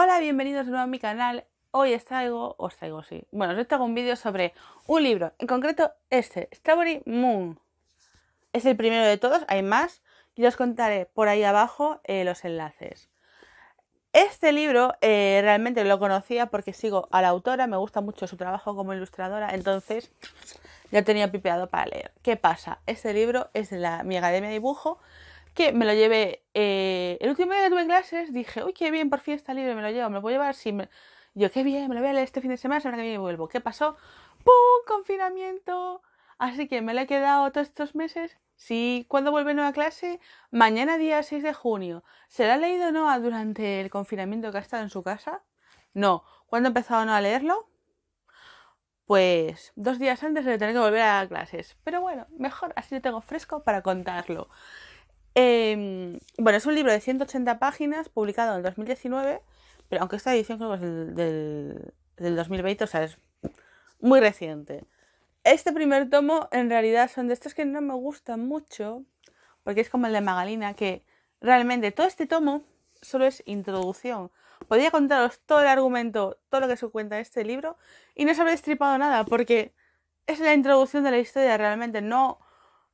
Hola, bienvenidos de nuevo a mi canal. Hoy os traigo, os traigo, sí. Bueno, os traigo un vídeo sobre un libro, en concreto este, Strawberry Moon. Es el primero de todos, hay más, y os contaré por ahí abajo eh, los enlaces. Este libro eh, realmente lo conocía porque sigo a la autora, me gusta mucho su trabajo como ilustradora, entonces ya tenía pipeado para leer. ¿Qué pasa? Este libro es de la, mi academia de dibujo que me lo llevé. Eh, el último día que tuve clases dije, uy, qué bien, por fin está libre, me lo llevo, me lo voy a llevar. Sí, Yo, qué bien, me lo voy a leer este fin de semana, ahora que me vuelvo. ¿Qué pasó? ¡Pum! Confinamiento. Así que me lo he quedado todos estos meses. Sí, ¿cuándo vuelve nueva clase? Mañana día 6 de junio. ¿se ha leído Noah durante el confinamiento que ha estado en su casa? No. ¿Cuándo ha empezado a leerlo? pues dos días antes de tener que volver a clases. Pero bueno, mejor así lo tengo fresco para contarlo. Em, bueno, es un libro de 180 páginas publicado en 2019, pero aunque esta edición creo que es del, 2020, o sea, es muy reciente. Este primer tomo en realidad son de estos que no me gustan mucho, porque es como el de Magalina, que realmente todo este tomo solo es introducción. Podría contaros todo el argumento, todo lo que se cuenta en este libro, y no os habría estripado nada, porque es la introducción de la historia, realmente no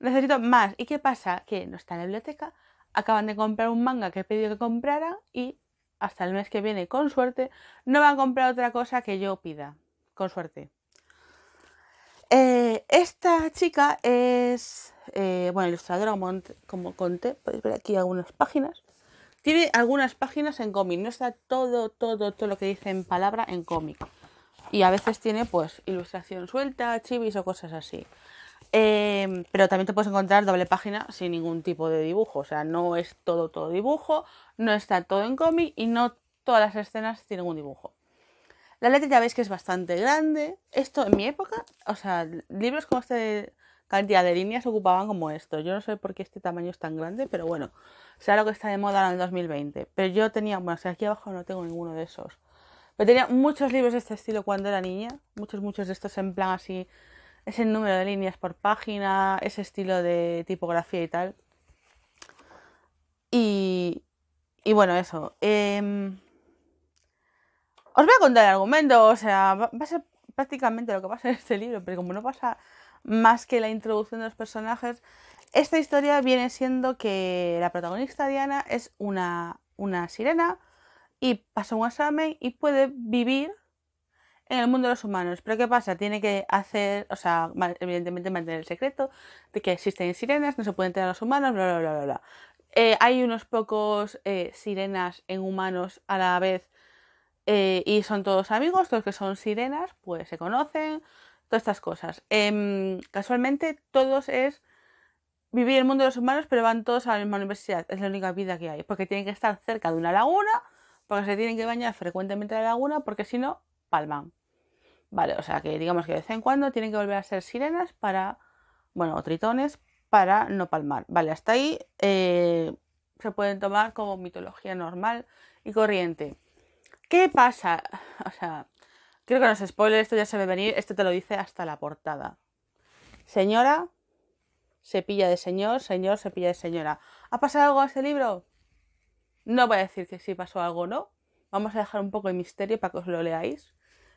necesito más. ¿Y qué pasa? Que no está en la biblioteca, acaban de comprar un manga que he pedido que comprara y hasta el mes que viene, con suerte, no van a comprar otra cosa que yo pida, con suerte. Eh, esta chica es, eh, bueno, ilustradora, como, como conté, podéis ver aquí algunas páginas. Tiene algunas páginas en cómic, no está todo, todo, todo lo que dice en palabra en cómic. Y a veces tiene pues ilustración suelta, chivis o cosas así. Em, pero también te puedes encontrar doble página sin ningún tipo de dibujo. O sea, no es todo todo dibujo, no está todo en cómic y no todas las escenas tienen un dibujo. La letra ya veis que es bastante grande. Esto en mi época, o sea, libros con esta cantidad de líneas ocupaban como esto. Yo no sé por qué este tamaño es tan grande, pero bueno, será lo que está de moda en el 2020. Pero yo tenía, bueno, aquí abajo no tengo ninguno de esos. Pero tenía muchos libros de este estilo cuando era niña, muchos, muchos de estos en plan así ese número de líneas por página, ese estilo de tipografía y tal. Y, y bueno, eso. Em, os voy a contar el argumento, o sea, va a ser prácticamente lo que pasa en este libro, pero como no pasa más que la introducción de los personajes, esta historia viene siendo que la protagonista Diana es una, una sirena y pasa un examen y puede vivir en el mundo de los humanos. Pero ¿qué pasa? Tiene que hacer, o sea, evidentemente mantener el secreto de que existen sirenas, no se pueden tener los humanos, bla, bla, bla, bla. Eh, hay unos pocos eh, sirenas en humanos a la vez eh, y son todos amigos, Todos que son sirenas, pues se conocen, todas estas cosas. Em, casualmente todos es vivir el mundo de los humanos, pero van todos a la misma universidad, es la única vida que hay, porque tienen que estar cerca de una laguna, porque se tienen que bañar frecuentemente en la laguna, porque si no palman. Vale, o sea que digamos que de vez en cuando tienen que volver a ser sirenas para, bueno, o tritones para no palmar. Vale, hasta ahí eh, se pueden tomar como mitología normal y corriente. ¿Qué pasa? O sea, creo que no se spoiler, esto ya se ve venir, esto te lo dice hasta la portada. Señora, cepilla de señor, señor, cepilla de señora. ¿Ha pasado algo a ese libro? No voy a decir que sí pasó algo o no. Vamos a dejar un poco de misterio para que os lo leáis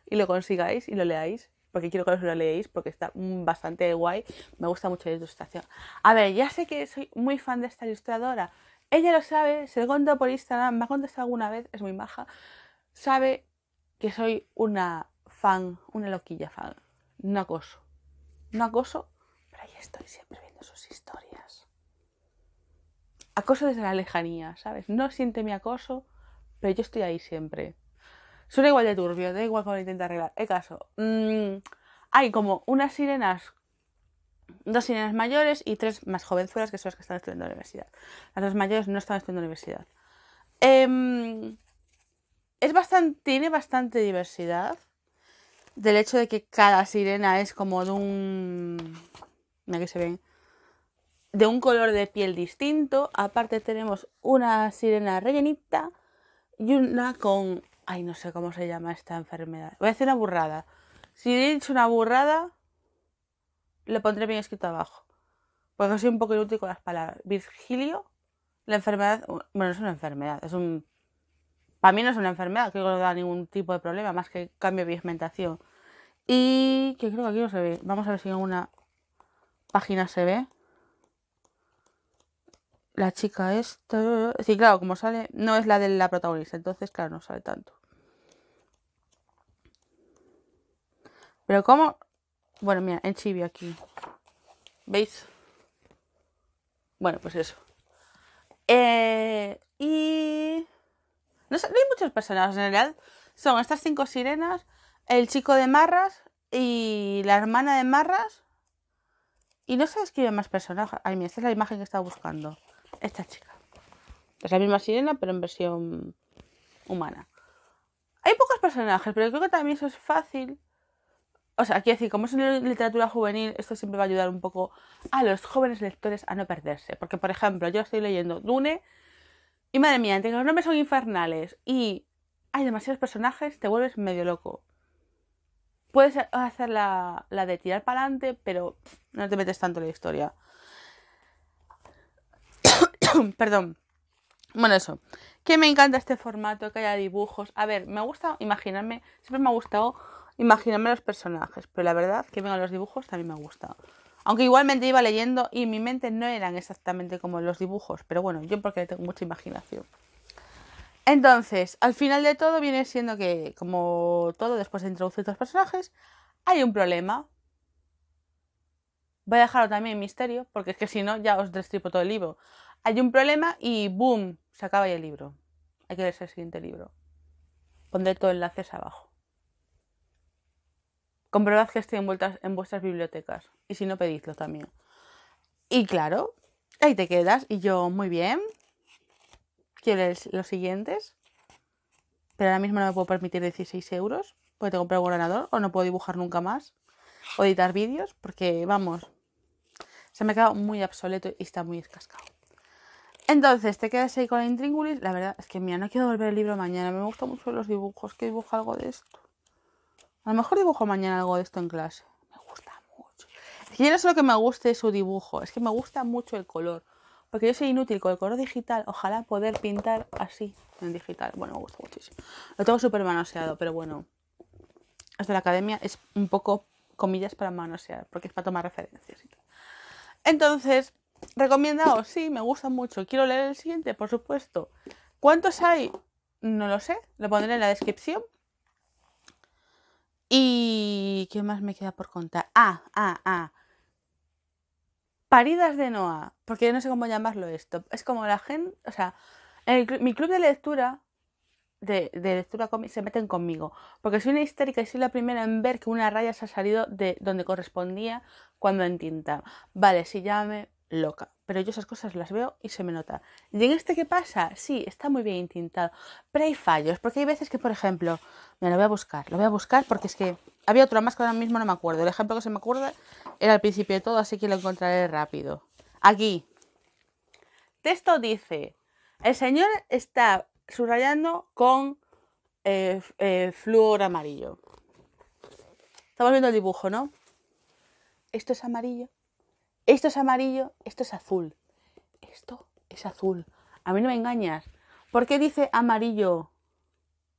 y lo consigáis y lo leáis, porque quiero que os lo leáis porque está bastante guay. Me gusta mucho la ilustración. A ver, ya sé que soy muy fan de esta ilustradora. Ella lo sabe, se lo contó por Instagram, me ha contestado alguna vez, es muy maja. Sabe que soy una fan, una loquilla fan. No acoso. No acoso, pero ahí estoy siempre viendo sus historias. Acoso desde la lejanía, ¿sabes? No siente mi acoso, pero yo estoy ahí siempre. Suena igual de turbio, da igual cómo lo intenta arreglar. El caso. Mm, hay como unas sirenas, dos sirenas mayores y tres más jovenzuelas que son las que están estudiando la universidad. Las dos mayores no están estudiando la universidad. Em, es bastante, tiene bastante diversidad del hecho de que cada sirena es como de un. Mira que se ven. De un color de piel distinto. Aparte, tenemos una sirena rellenita y una con Ay, no sé cómo se llama esta enfermedad. Voy a decir una burrada. Si he dicho una burrada, lo pondré bien escrito abajo. Porque soy un poco inútil con las palabras. Virgilio, la enfermedad. Bueno, es una enfermedad. Es un. Para mí no es una enfermedad, creo que no da ningún tipo de problema, más que cambio de pigmentación. Y que creo que aquí no se ve. Vamos a ver si en una página se ve la chica es... Sí, claro, como sale... No es la de la protagonista, entonces, claro, no sale tanto. Pero cómo... Bueno, mira, en Chibi aquí. ¿Veis? Bueno, pues eso. Eh, y... No hay muchos personajes en realidad. Son estas cinco sirenas, el chico de Marras y la hermana de Marras. Y no se describe más personajes. Ay, mira, esta es la imagen que estaba buscando esta chica. Es la misma sirena, pero en versión humana. Hay pocos personajes, pero creo que también eso es fácil. O sea, quiero decir, como es una literatura juvenil, esto siempre va a ayudar un poco a los jóvenes lectores a no perderse. Porque, por ejemplo, yo estoy leyendo Dune y madre mía, entre que los nombres son infernales y hay demasiados personajes, te vuelves medio loco. Puedes hacer la, la de tirar para adelante, pero no te metes tanto en la historia. Perdón. Bueno, eso. Que me encanta este formato, que haya dibujos. A ver, me gusta imaginarme, siempre me ha gustado imaginarme los personajes, pero la verdad que vengan los dibujos también me gustado Aunque igualmente iba leyendo y mi mente no eran exactamente como los dibujos, pero bueno, yo porque tengo mucha imaginación. Entonces, al final de todo viene siendo que, como todo, después de introducir los personajes, hay un problema. Voy a dejarlo también en misterio, porque es que si no, ya os destripo todo el libro. Hay un problema y ¡boom! Se acaba ya el libro. Hay que leerse el siguiente libro. Pondré todos enlaces abajo. Comprobad que estoy en vuestras bibliotecas. Y si no, pedidlo también. Y claro, ahí te quedas. Y yo, muy bien. Quiero leer los siguientes. Pero ahora mismo no me puedo permitir 16 euros. Porque tengo comprar un ordenador. O no puedo dibujar nunca más. O editar vídeos. Porque, vamos, se me ha quedado muy obsoleto y está muy escascado. Entonces, te quedas ahí con la intríngulis. La verdad es que, mira, no quiero volver el libro mañana. Me gustan mucho los dibujos. Que dibujo algo de esto. A lo mejor dibujo mañana algo de esto en clase. Me gusta mucho. Es que yo no solo que me guste su dibujo. Es que me gusta mucho el color. Porque yo soy inútil con el color digital. Ojalá poder pintar así en digital. Bueno, me gusta muchísimo. Lo tengo súper manoseado, pero bueno. Hasta la academia es un poco comillas para manosear. Porque es para tomar referencias y Entonces, Recomiendaos, sí, me gusta mucho. Quiero leer el siguiente, por supuesto. ¿Cuántos hay? No lo sé, lo pondré en la descripción. ¿Y qué más me queda por contar? Ah, ah, ah. Paridas de Noa, porque yo no sé cómo llamarlo esto. Es como la gente, o sea, mi club de lectura, de, lectura cómic, se meten conmigo, porque soy una histérica y soy la primera en ver que una raya se ha salido de donde correspondía cuando en tinta. Vale, si llame loca. Pero yo esas cosas las veo y se me nota. ¿Y en este qué pasa? Sí, está muy bien tintado. Pero hay fallos, porque hay veces que, por ejemplo, mira, lo voy a buscar, lo voy a buscar porque es que había otro más que ahora mismo no me acuerdo. El ejemplo que se me acuerda era al principio de todo, así que lo encontraré rápido. Aquí. Texto dice, el señor está subrayando con eh, eh amarillo. Estamos viendo el dibujo, ¿no? Esto es amarillo esto es amarillo, esto es azul. Esto es azul. A mí no me engañas. ¿Por qué dice amarillo?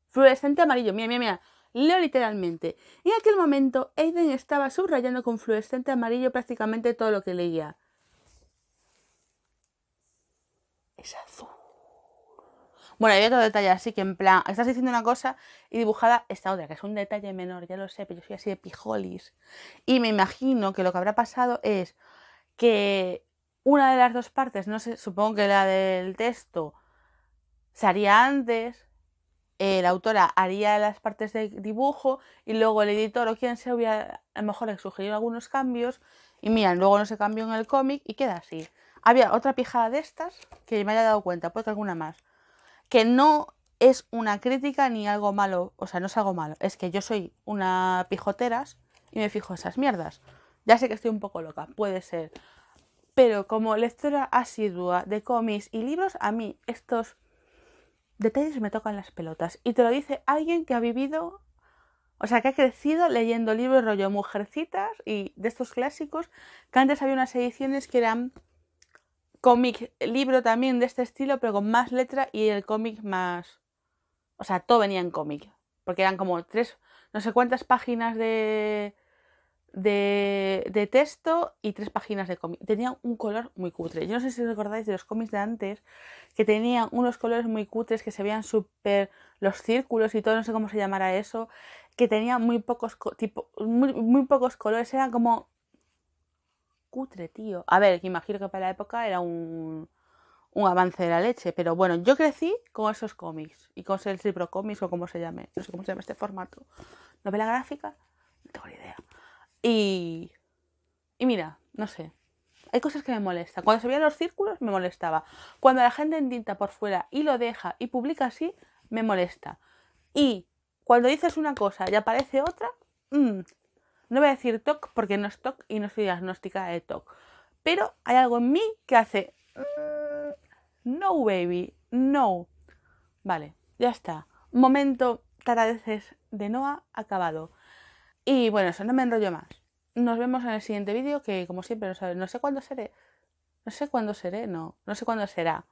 Fluorescente amarillo. Mira, mira, mira. Leo literalmente. En aquel momento, Aiden estaba subrayando con fluorescente amarillo prácticamente todo lo que leía. Es azul. Bueno, había otro detalle, así que en plan, estás diciendo una cosa y dibujada esta otra, que es un detalle menor, ya lo sé, pero yo soy así de pijolis. Y me imagino que lo que habrá pasado es que una de las dos partes, no sé, supongo que la del texto se haría antes, la autora haría las partes de dibujo y luego el editor o quien sea hubiera a lo mejor sugerido algunos cambios y miran, luego no se cambió en el cómic y queda así. Había otra pijada de estas que me haya dado cuenta, puede que alguna más, que no es una crítica ni algo malo, o sea, no es algo malo, es que yo soy una pijoteras y me fijo esas mierdas. Ya sé que estoy un poco loca, puede ser. Pero como lectora asidua de cómics y libros, a mí estos detalles me tocan las pelotas. Y te lo dice alguien que ha vivido, o sea, que ha crecido leyendo libros rollo Mujercitas y de estos clásicos, que antes había unas ediciones que eran cómic, libro también de este estilo, pero con más letra y el cómic más... O sea, todo venía en cómic, porque eran como tres, no sé cuántas páginas de de, texto y tres páginas de cómic. Tenía un color muy cutre. Yo no sé si recordáis de los cómics de antes, que tenían unos colores muy cutres que se veían súper los círculos y todo, no sé cómo se llamara eso, que tenían muy pocos, tipo, muy, pocos colores, eran como cutre, tío. A ver, que imagino que para la época era un, un avance de la leche, pero bueno, yo crecí con esos cómics y con el libro cómics o como se llame, no sé cómo se llama este formato. Novela gráfica, no tengo ni idea. Y, mira, no sé. Hay cosas que me molestan. Cuando se veían los círculos me molestaba. Cuando la gente entinta por fuera y lo deja y publica así, me molesta. Y cuando dices una cosa y aparece otra, mm, no voy a decir TOC porque no es TOC y no soy diagnóstica de TOC. Pero hay algo en mí que hace... Mm, no, baby, no. Vale, ya está. Momento taradeces de Noah acabado. Y bueno, eso no me enrollo más. Nos vemos en el siguiente vídeo que como siempre no, sé, no sé cuándo seré. No sé cuándo seré, no. No sé cuándo será.